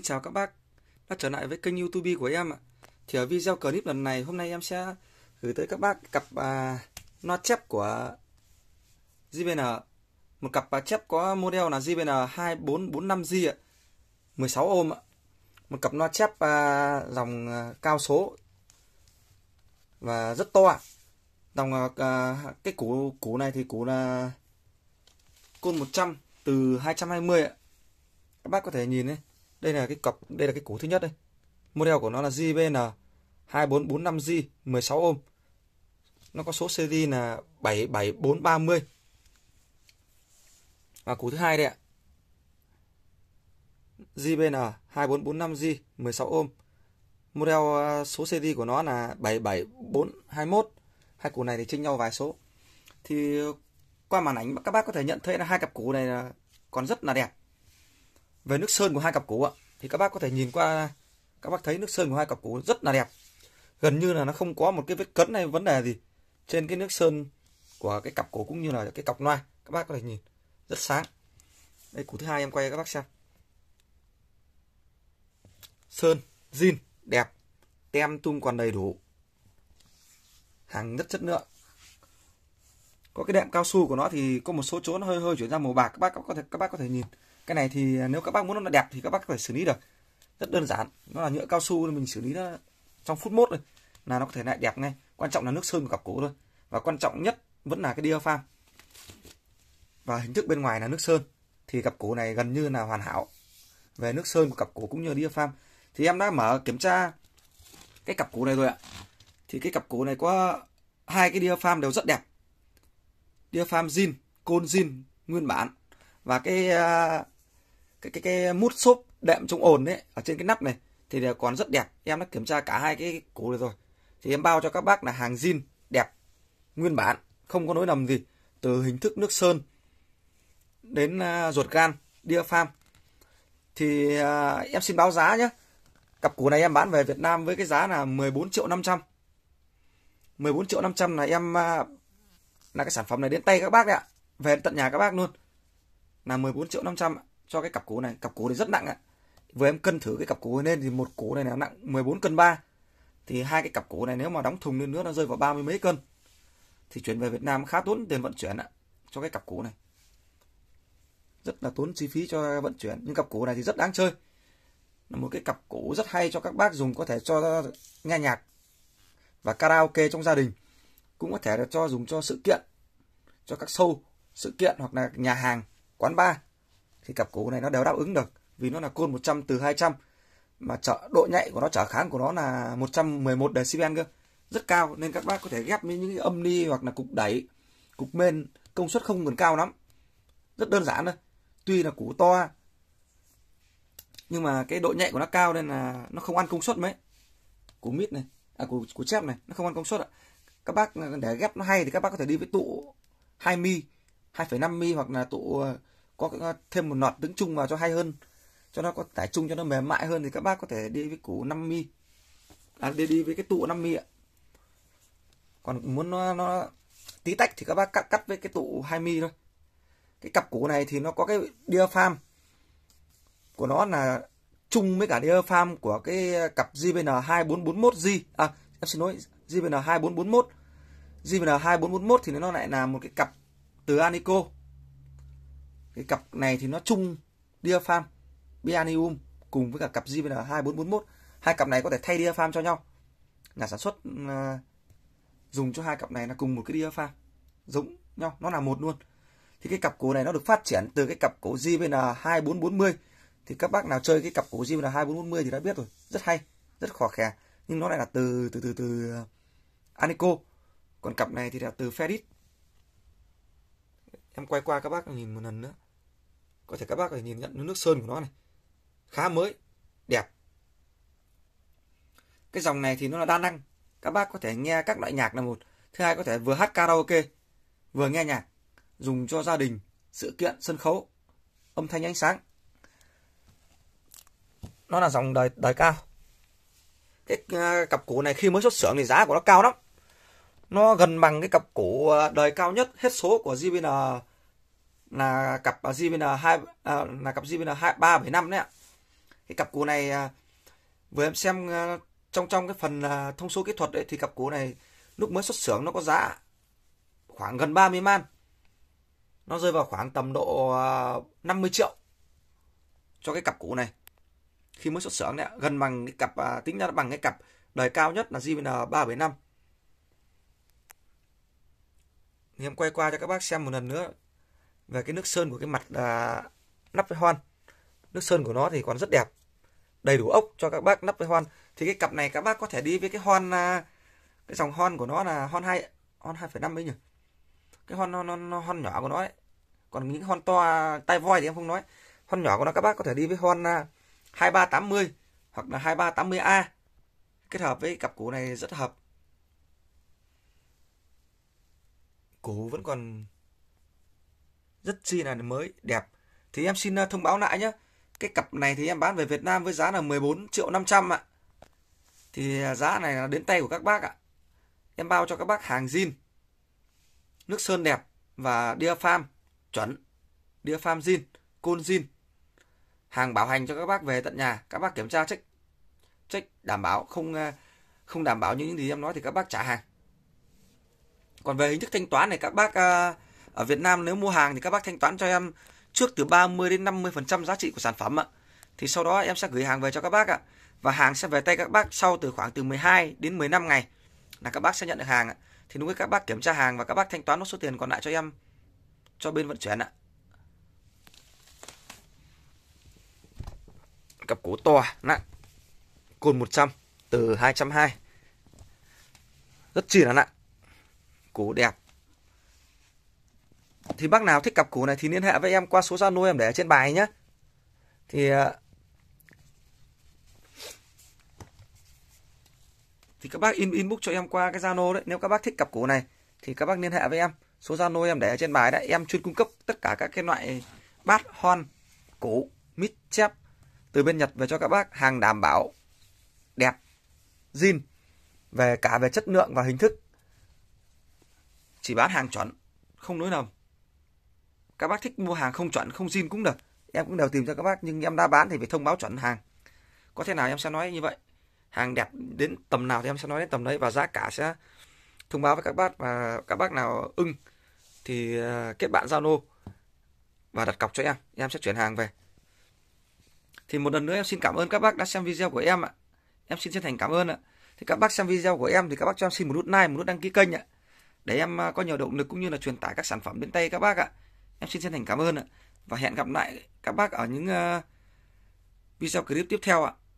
Xin chào các bác đã trở lại với kênh youtube của em ạ Thì ở video clip lần này hôm nay em sẽ gửi tới các bác cặp à, loa chép của JBN Một cặp à, chép có model là JBN 2445G ạ 16 ohm ạ Một cặp no chép à, dòng à, cao số Và rất to ạ Dòng à, cái củ, củ này thì củ là côn 100 từ 220 ạ các bác có thể nhìn đấy đây là cái cặp, đây là cái củ thứ nhất đây. Model của nó là JBN 2445Z 16 ohm Nó có số seri là 77430. Và củ thứ hai đây ạ. JBN 2445 z 16 ohm Model à, số seri của nó là 77421. Hai củ này thì chênh nhau vài số. Thì qua màn ảnh các bác có thể nhận thấy là hai cặp củ này còn rất là đẹp về nước sơn của hai cặp củ ạ thì các bác có thể nhìn qua các bác thấy nước sơn của hai cặp củ rất là đẹp gần như là nó không có một cái vết cấn hay vấn đề gì trên cái nước sơn của cái cặp cổ cũng như là cái cọc loa các bác có thể nhìn rất sáng đây cụ thứ hai em quay các bác xem sơn zin đẹp tem tung còn đầy đủ hàng rất chất lượng có cái đệm cao su của nó thì có một số chỗ nó hơi hơi chuyển ra màu bạc các bác có thể các bác có thể nhìn cái này thì à, nếu các bác muốn nó đẹp thì các bác phải xử lý được rất đơn giản nó là nhựa cao su mình xử lý nó trong phút mốt thôi là nó có thể lại đẹp ngay quan trọng là nước sơn của cặp cổ thôi và quan trọng nhất vẫn là cái đia pham và hình thức bên ngoài là nước sơn thì cặp cổ này gần như là hoàn hảo về nước sơn của cặp cổ cũng như đia pham thì em đã mở kiểm tra cái cặp cổ này rồi ạ thì cái cặp cổ này có hai cái đia pham đều rất đẹp đia pham zin côn zin nguyên bản và cái uh, cái cái cái mút xốp đệm chống ồn đấy ở trên cái nắp này thì đều còn rất đẹp em đã kiểm tra cả hai cái cổ này rồi thì em bao cho các bác là hàng zin đẹp nguyên bản không có nỗi lầm gì từ hình thức nước sơn đến à, ruột gan dia pham thì à, em xin báo giá nhé cặp củ này em bán về Việt Nam với cái giá là 14 triệu 500 14 triệu 500 là em à, là cái sản phẩm này đến tay các bác đấy ạ về tận nhà các bác luôn là 14 triệu 500 ạ cho cái cặp cố này cặp cố này rất nặng ạ vừa em cân thử cái cặp cố lên thì một cố này là nặng 14 cân 3 thì hai cái cặp cố này nếu mà đóng thùng lên nữa nó rơi vào ba mươi mấy cân thì chuyển về Việt Nam khá tốn tiền vận chuyển ạ cho cái cặp cố này rất là tốn chi phí cho vận chuyển nhưng cặp cố này thì rất đáng chơi là một cái cặp cố rất hay cho các bác dùng có thể cho nghe nhạc và karaoke trong gia đình cũng có thể là cho dùng cho sự kiện cho các show sự kiện hoặc là nhà hàng quán bar thì cặp cổ này nó đều đáp ứng được vì nó là côn 100 từ 200 mà trở, độ nhạy của nó trở kháng của nó là 111 decibel cơ rất cao nên các bác có thể ghép với những âm ni hoặc là cục đẩy cục men công suất không cần cao lắm rất đơn giản thôi tuy là củ to nhưng mà cái độ nhạy của nó cao nên là nó không ăn công suất mấy củ mít này à củ, củ chép này nó không ăn công suất ạ các bác à, để ghép nó hay thì các bác có thể đi với tụ 2 mi 2,5 mi hoặc là tụ à, có thêm một nọt đứng chung vào cho hay hơn cho nó có tải chung cho nó mềm mại hơn thì các bác có thể đi với củ 5 mi à, đi đi với cái tụ 5 mi ạ còn muốn nó, nó tí tách thì các bác cắt cắt với cái tụ 2 mi thôi cái cặp củ này thì nó có cái đia farm của nó là chung với cả đia farm của cái cặp JBN 2441G à em xin lỗi JBN 2441 JBN 2441 thì nó lại là một cái cặp từ Anico cái cặp này thì nó chung diaphragm bianium cùng với cả cặp JVN 2441 hai cặp này có thể thay diaphragm cho nhau nhà sản xuất uh, dùng cho hai cặp này là cùng một cái diaphragm giống nhau nó là một luôn thì cái cặp cổ này nó được phát triển từ cái cặp cổ JVN 2440 thì các bác nào chơi cái cặp cổ JVN 2440 thì đã biết rồi rất hay rất khó khè nhưng nó lại là từ từ từ từ à, Anico còn cặp này thì là từ Ferris em quay qua các bác nhìn một lần nữa có thể các bác phải nhìn nhận nước sơn của nó này khá mới đẹp cái dòng này thì nó là đa năng các bác có thể nghe các loại nhạc là một thứ hai có thể vừa hát karaoke vừa nghe nhạc dùng cho gia đình sự kiện sân khấu âm thanh ánh sáng nó là dòng đời đời cao cái à, cặp cổ này khi mới xuất xưởng thì giá của nó cao lắm nó gần bằng cái cặp cổ à, đời cao nhất hết số của JBL là cặp JBL à, 2 à, là cặp JVN 2 375 đấy ạ. Cái cặp cú này à, vừa em xem à, trong trong cái phần thông số kỹ thuật đấy thì cặp cú này lúc mới xuất xưởng nó có giá khoảng gần 30 man. Nó rơi vào khoảng tầm độ 50 triệu cho cái cặp cũ này. Khi mới xuất xưởng đấy, gần bằng cái cặp tính ra bằng cái cặp đời cao nhất là JVN 375. Thì em quay qua cho các bác xem một lần nữa về cái nước sơn của cái mặt à, nắp với hoan nước sơn của nó thì còn rất đẹp đầy đủ ốc cho các bác nắp với hoan thì cái cặp này các bác có thể đi với cái hoan à, cái dòng hoan của nó là hoan hai hoan hai phẩy năm ấy nhỉ cái hoan hoan hoan nhỏ của nó ấy. còn những hoan to à, tay voi thì em không nói hoan nhỏ của nó các bác có thể đi với hoan à, hai ba tám mươi hoặc là hai ba tám mươi a kết hợp với cặp củ này rất hợp củ vẫn còn rất chi là mới đẹp thì em xin ờ, thông báo lại nhé cái cặp này thì em bán về Việt Nam với giá là 14 triệu 500 ạ thì ờ, giá này là đến tay của các bác ạ em bao cho các bác hàng zin nước sơn đẹp và đĩa farm chuẩn đĩa farm zin côn zin hàng bảo hành cho các bác về tận nhà các bác kiểm tra check check đảm bảo không ờ, không đảm bảo như những gì em nói thì các bác trả hàng còn về hình thức thanh toán này các bác uh, ở Việt Nam nếu mua hàng thì các bác thanh toán cho em trước từ 30 đến 50% giá trị của sản phẩm ạ. Thì sau đó em sẽ gửi hàng về cho các bác ạ. Và hàng sẽ về tay các bác sau từ khoảng từ 12 đến 15 ngày là các bác sẽ nhận được hàng ạ. Thì lúc ấy các bác kiểm tra hàng và các bác thanh toán nốt số tiền còn lại cho em cho bên vận chuyển ạ. Cặp cố to nặng cồn 100 từ 220 rất chỉ là nặng cố đẹp thì bác nào thích cặp củ này thì liên hệ với em qua số Zalo em để ở trên bài nhé. Thì ờ, thì các bác in inbox cho em qua cái Zalo đấy. Nếu các bác thích cặp củ này thì các bác liên hệ với em. Số Zalo em để ở trên bài đấy. Em chuyên cung cấp tất cả các cái loại bát hon, củ, mít chép từ bên Nhật về cho các bác hàng đảm bảo đẹp zin về cả về chất lượng và hình thức chỉ bán hàng chuẩn không nối lầm các bác thích mua hàng không chuẩn không xin cũng được em cũng đều tìm cho các bác nhưng em đã bán thì phải thông báo chuẩn hàng có thế nào em sẽ nói như vậy hàng đẹp đến tầm nào thì em sẽ nói đến tầm đấy và giá cả sẽ thông báo với các bác và các bác nào ưng thì ờ, kết bạn Zalo và đặt cọc cho em em sẽ chuyển hàng về thì một lần nữa em xin cảm ơn các bác đã xem video của em ạ em xin chân thành cảm ơn ạ thì các bác xem video của em thì các bác cho em xin một nút like một nút đăng ký kênh ạ để em ờ, có nhiều động lực cũng như là truyền tải các sản phẩm đến tay các bác ạ em xin chân thành cảm ơn ạ và hẹn gặp lại các bác ở những ờ, video clip tiếp theo ạ